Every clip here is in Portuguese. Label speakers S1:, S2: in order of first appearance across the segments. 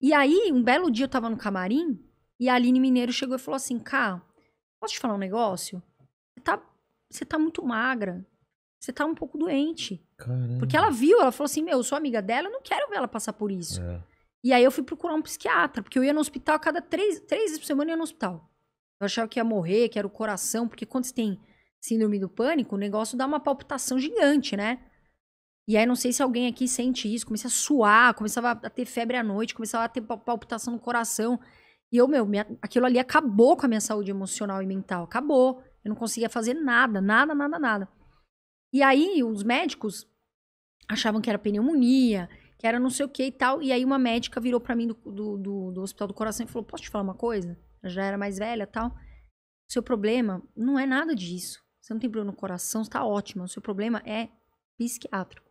S1: E aí, um belo dia eu tava no camarim e a Aline Mineiro chegou e falou assim: Cá, posso te falar um negócio? Você tá, você tá muito magra. Você tá um pouco doente. Caramba. Porque ela viu, ela falou assim: Meu, eu sou amiga dela, eu não quero ver ela passar por isso. É. E aí eu fui procurar um psiquiatra, porque eu ia no hospital cada três, três vezes por semana eu ia no hospital. Eu achava que ia morrer, que era o coração, porque quando você tem síndrome do pânico, o negócio dá uma palpitação gigante, né? E aí, não sei se alguém aqui sente isso. Comecei a suar, começava a ter febre à noite, começava a ter palpitação no coração. E eu, meu, minha, aquilo ali acabou com a minha saúde emocional e mental. Acabou. Eu não conseguia fazer nada, nada, nada, nada. E aí, os médicos achavam que era pneumonia, que era não sei o que e tal. E aí, uma médica virou para mim do, do, do, do Hospital do Coração e falou: Posso te falar uma coisa? Eu já era mais velha tal. O seu problema não é nada disso. Você não tem problema no coração, está ótimo. O seu problema é psiquiátrico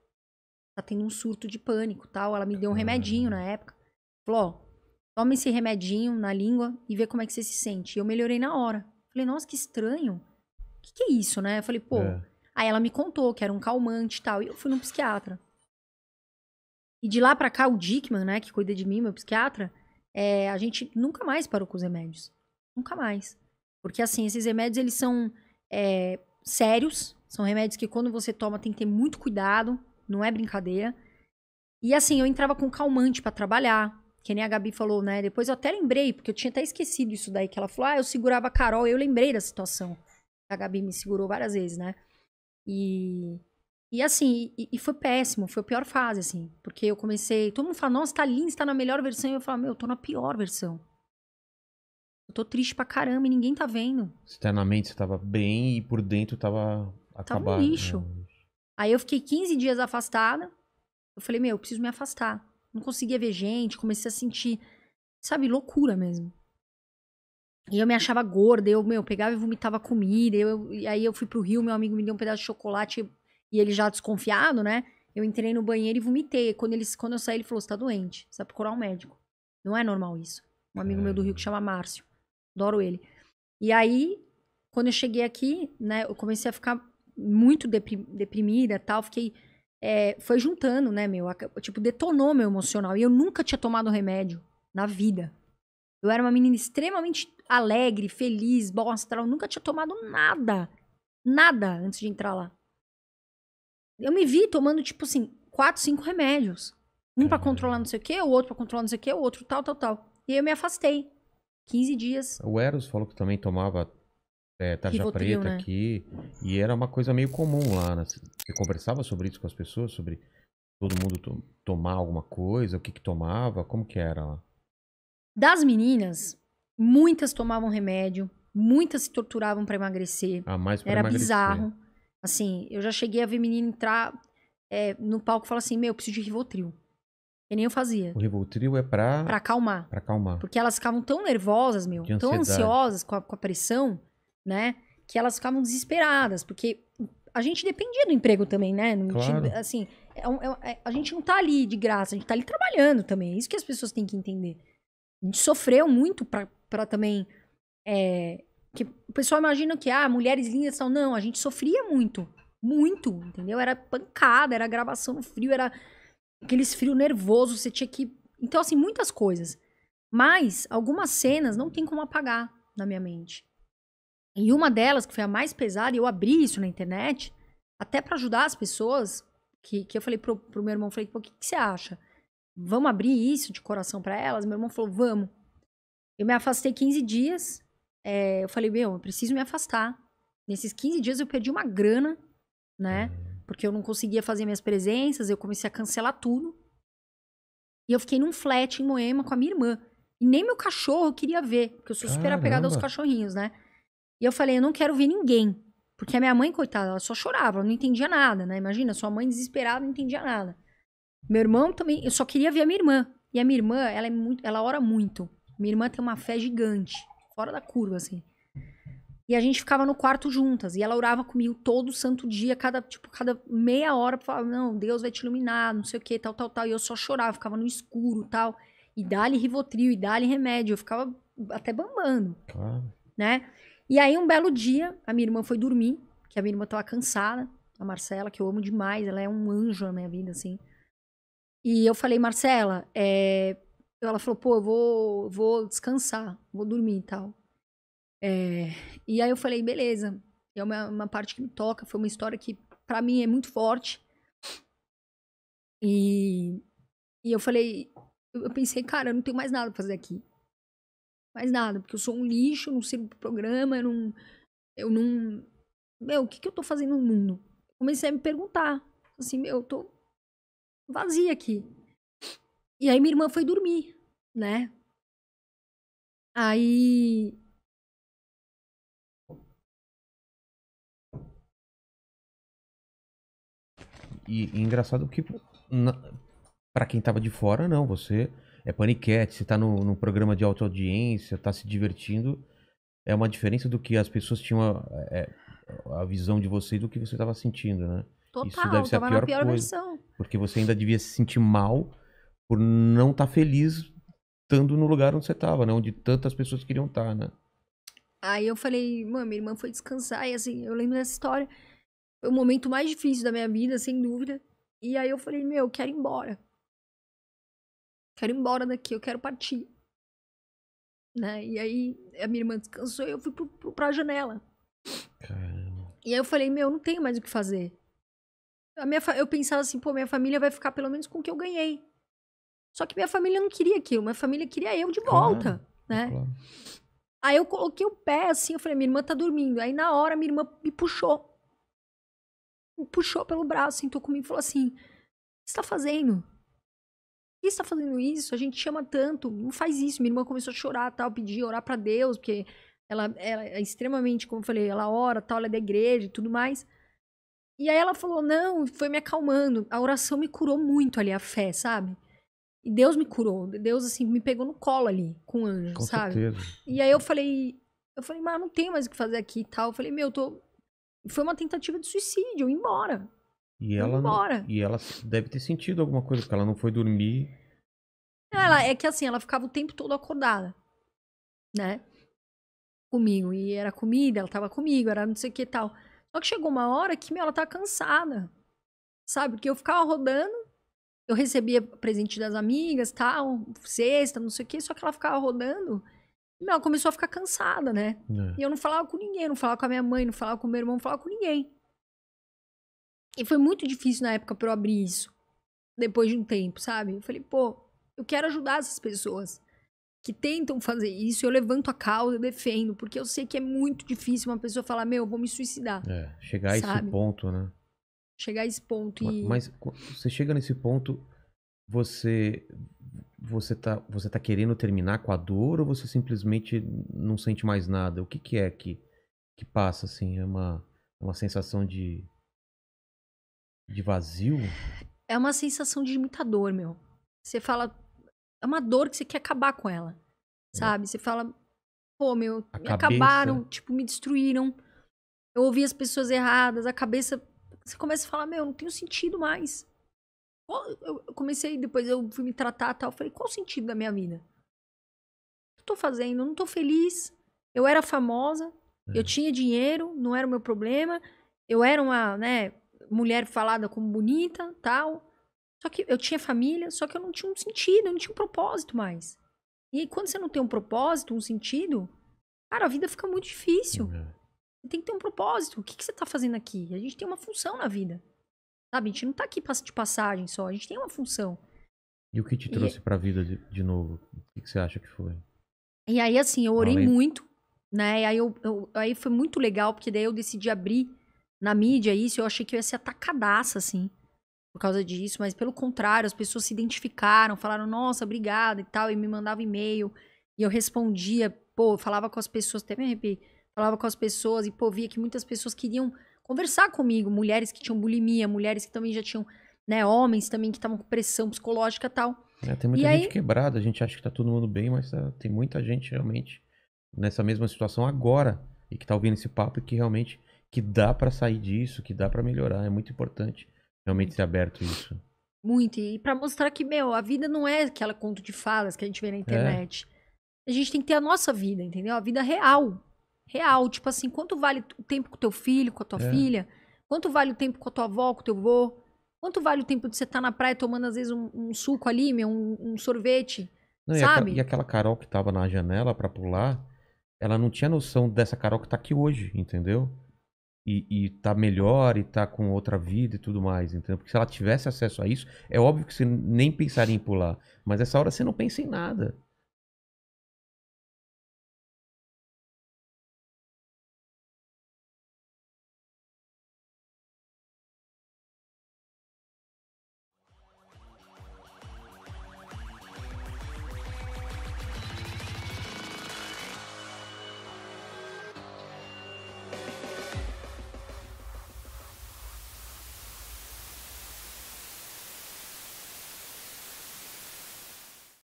S1: tá tendo um surto de pânico tal. Ela me deu um remedinho na época. Falou, ó, toma esse remedinho na língua e vê como é que você se sente. E eu melhorei na hora. Falei, nossa, que estranho. O que, que, é isso, né? Eu falei, pô. É. Aí ela me contou que era um calmante e tal. E eu fui num psiquiatra. E de lá pra cá, o Dickman, né, que cuida de mim, meu psiquiatra, é, a gente nunca mais parou com os remédios. Nunca mais. Porque, assim, esses remédios, eles são é, sérios. São remédios que quando você toma tem que ter muito cuidado não é brincadeira. E assim, eu entrava com calmante para trabalhar, que nem a Gabi falou, né? Depois eu até lembrei, porque eu tinha até esquecido isso daí, que ela falou, ah, eu segurava a Carol, eu lembrei da situação. A Gabi me segurou várias vezes, né? E, e assim, e, e, foi péssimo, foi a pior fase, assim. Porque eu comecei, todo mundo fala, nossa, tá linda, você tá na melhor versão. E eu falo, meu, eu tô na pior versão. Eu tô triste pra caramba e ninguém tá vendo.
S2: Externamente tá você tava bem e por dentro tava acabado. Tava um né? lixo.
S1: Né? Aí eu fiquei 15 dias afastada. Eu falei, meu, eu preciso me afastar. Não conseguia ver gente, comecei a sentir, sabe, loucura mesmo. E eu me achava gorda, eu, meu, pegava e vomitava comida. Eu, e aí eu fui pro Rio, meu amigo me deu um pedaço de chocolate e ele já desconfiado, né? Eu entrei no banheiro e vomitei. Quando, ele, quando eu saí, ele falou: Você tá doente, você vai procurar um médico. Não é normal isso. Um amigo é. meu do Rio que chama Márcio, adoro ele. E aí, quando eu cheguei aqui, né, eu comecei a ficar muito deprimida tal, fiquei. É, foi juntando, né, meu? Tipo, detonou meu emocional. E eu nunca tinha tomado remédio na vida. Eu era uma menina extremamente alegre, feliz, bom astral. Nunca tinha tomado nada. Nada antes de entrar lá. Eu me vi tomando, tipo assim, quatro, cinco remédios. Um para controlar não sei o quê, o outro para controlar não sei o quê, o outro tal, tal, tal. E eu me afastei. 15 dias.
S2: O Eros falou que também tomava é, tarja Rivotril, preta né? aqui. E era uma coisa meio comum lá. Né? Você conversava sobre isso com as pessoas? Sobre todo mundo to tomar alguma coisa? O que, que tomava? Como que era lá?
S1: Das meninas, muitas tomavam remédio. Muitas se torturavam para emagrecer. Ah, mais pra Era emagrecer. bizarro. Assim, eu já cheguei a ver menina entrar é, no palco e falar assim, meu, eu preciso de Rivotril. E nem eu fazia. O
S2: Rivotril é pra... Pra acalmar. Pra acalmar. Porque
S1: elas ficavam tão nervosas, meu, tão ansiosas com a, com a pressão, né? Que elas ficavam desesperadas, porque a gente dependia do emprego também, né? Não claro. assim, é é, é, a gente não tá ali de graça, a gente tá ali trabalhando também. É isso que as pessoas têm que entender. A gente sofreu muito para também. É, que o pessoal imagina que, ah, mulheres lindas são. Não, a gente sofria muito. Muito, entendeu? Era pancada, era gravação no frio, era aqueles frio nervoso, você tinha que. Então, assim, muitas coisas. Mas algumas cenas não tem como apagar na minha mente. E uma delas, que foi a mais pesada, e eu abri isso na internet, até para ajudar as pessoas, que, que eu falei pro, pro meu irmão, falei, pô, o que, que você acha? Vamos abrir isso de coração para elas? Meu irmão falou, vamos. Eu me afastei 15 dias, é, eu falei, meu, eu preciso me afastar. Nesses 15 dias eu perdi uma grana, né? Porque eu não conseguia fazer minhas presenças, eu comecei a cancelar tudo. E eu fiquei num flat em Moema com a minha irmã. E nem meu cachorro queria ver, porque eu sou Caramba. super apegada aos cachorrinhos, né? E eu falei, eu não quero ver ninguém. Porque a minha mãe, coitada, ela só chorava, ela não entendia nada, né? Imagina, sua mãe desesperada, não entendia nada. Meu irmão também, eu só queria ver a minha irmã. E a minha irmã, ela é muito, ela ora muito. Minha irmã tem uma fé gigante, fora da curva, assim. E a gente ficava no quarto juntas. E ela orava comigo todo santo dia, cada, tipo, cada meia hora, falava, não, Deus vai te iluminar, não sei o que, tal, tal, tal. E eu só chorava, ficava no escuro, tal. E dá-lhe rivotril, e dá-lhe remédio. Eu ficava até bambando. Né? E aí, um belo dia, a minha irmã foi dormir, que a minha irmã tava cansada, a Marcela, que eu amo demais, ela é um anjo na minha vida, assim. E eu falei, Marcela, é... ela falou, pô, eu vou, vou descansar, vou dormir e tal. É... E aí eu falei, beleza. É uma, uma parte que me toca, foi uma história que para mim é muito forte. E, e eu falei, eu pensei, cara, eu não tenho mais nada pra fazer aqui mais nada, porque eu sou um lixo, eu não sirvo pro programa, eu não. Eu não. Meu, o que, que eu tô fazendo no mundo? Comecei a me perguntar. Assim, meu, eu tô vazia aqui. E aí minha irmã foi dormir, né? Aí.
S2: E, e engraçado que, para quem tava de fora, não, você é paniquete, você está no, programa de alta audiência, está se divertindo. É uma diferença do que as pessoas tinham a, é, é, a visão de você e do que você estava sentindo, né? Total, Isso deve ser a pior, pior coisa, versão. Porque você ainda devia se sentir mal por não estar tá feliz estando no lugar onde você estava, né? Onde tantas pessoas queriam estar, tá, né?
S1: Aí eu falei, mano, minha irmã foi descansar e assim, eu lembro dessa história. Foi o momento mais difícil da minha vida, sem dúvida. E aí eu falei, meu, eu quero ir embora quero ir embora daqui, eu quero partir. Né? E aí a minha irmã descansou e eu fui pro, pro, pra janela. Caramba. E aí eu falei, meu, não tenho mais o que fazer. A minha Eu pensava assim, pô, minha família vai ficar pelo menos com o que eu ganhei. Só que minha família não queria aquilo, minha família queria eu de volta, claro, né? Claro. Aí eu coloquei o pé assim, eu falei, minha irmã tá dormindo. Aí na hora minha irmã me puxou. Me puxou pelo braço, sentou comigo e falou assim: O que você tá fazendo? que está fazendo isso? A gente chama tanto, não faz isso. Minha irmã começou a chorar, tal, pedir, orar para Deus, porque ela, ela, é extremamente, como eu falei, ela ora, tal, ela é da igreja e tudo mais. E aí ela falou, não, foi me acalmando. A oração me curou muito ali, a fé, sabe? E Deus me curou. Deus, assim, me pegou no colo ali, com o anjo, com sabe? Certeza. E aí eu falei, eu falei, mas não tem mais o que fazer aqui e tal. Eu falei, meu, tô... Foi uma tentativa de suicídio, eu ia embora.
S2: E ela, embora. E ela deve ter sentido alguma coisa, porque ela não foi dormir.
S1: Ela é que assim, ela ficava o tempo todo acordada, né? Comigo. E era comida, ela tava comigo, era não sei o que e tal. Só que chegou uma hora que, meu, ela tava tá cansada. Sabe? Porque eu ficava rodando, eu recebia presente das amigas, tal, sexta, não sei o que, só que ela ficava rodando. Meu, ela começou a ficar cansada, né? É. E eu não falava com ninguém, não falava com a minha mãe, não falava com o meu irmão, não falava com ninguém. E foi muito difícil na época pra eu abrir isso. Depois de um tempo, sabe? Eu falei, pô, eu quero ajudar essas pessoas que tentam fazer isso. Eu levanto a causa, eu defendo, porque eu sei que é muito difícil uma pessoa falar, meu, eu vou me suicidar. É, chegar sabe? a esse ponto, né? Chegar a esse ponto mas, e. Mas
S2: você chega nesse ponto, você. Você tá, você tá querendo terminar com a dor ou você simplesmente não sente mais nada? O que, que é que, que passa, assim? É uma, é uma sensação de de vazio?
S1: É uma sensação de muita dor, meu. Você fala. É uma dor que você quer acabar com ela. É. Sabe? Você fala. Pô, meu, a me cabeça... acabaram, tipo, me destruíram. Eu ouvi as pessoas erradas, a cabeça. Você começa a falar, meu, não tenho sentido mais. Eu comecei, depois eu fui me tratar tal. Falei, qual o sentido da minha vida? O que eu tô fazendo? Eu não tô feliz. Eu era famosa, eu é. tinha dinheiro, não era o meu problema. Eu era uma, né, mulher falada como bonita, tal. Só que eu tinha família, só que eu não tinha um sentido, eu não tinha um propósito mais. E aí, quando você não tem um propósito, um sentido, cara, a vida fica muito difícil. É. Você tem que ter um propósito. O que, que você tá fazendo aqui? A gente tem uma função na vida. Sabe? A gente não tá aqui de passagem só, a gente tem uma função.
S2: E o que te trouxe e... pra vida de, de novo? O que, que, você acha que foi?
S1: E aí, assim, eu orei Além... muito, né? E aí, eu, eu, aí foi muito legal, porque daí eu decidi abrir na mídia isso, eu achei que eu ia ser atacadaça, assim, por causa disso. Mas pelo contrário, as pessoas se identificaram, falaram, nossa, obrigada e tal, e me mandavam e-mail. E eu respondia, pô, falava com as pessoas, até me arrepiei, falava com as pessoas e, pô, via que muitas pessoas queriam conversar comigo, mulheres que tinham bulimia, mulheres que também já tinham, né, homens também que estavam com pressão psicológica e tal.
S2: É, tem muita e gente aí... quebrada, a gente acha que tá todo mundo bem, mas tá, tem muita gente realmente nessa mesma situação agora e que tá ouvindo esse papo e que realmente que dá para sair disso, que dá para melhorar. É muito importante realmente ser aberto isso.
S1: Muito. E para mostrar que, meu, a vida não é aquela conto de falas que a gente vê na é. internet. É. A gente tem que ter a nossa vida, entendeu? A vida real. Real. Tipo assim, quanto vale o tempo com teu filho, com a tua é. filha? Quanto vale o tempo com a tua avó, com o teu avô? Quanto vale o tempo de você estar tá na praia tomando, às vezes, um, um suco ali, meu, um, um sorvete? Não, sabe? E,
S2: aquela Carol que tava na janela para pular, ela não tinha noção dessa Carol que tá aqui hoje, entendeu? e, e tá melhor e tá com outra vida e tudo mais, entendeu? Porque se ela tivesse acesso a isso, é óbvio que você nem pensaria em pular. Mas essa hora você não pensa em nada.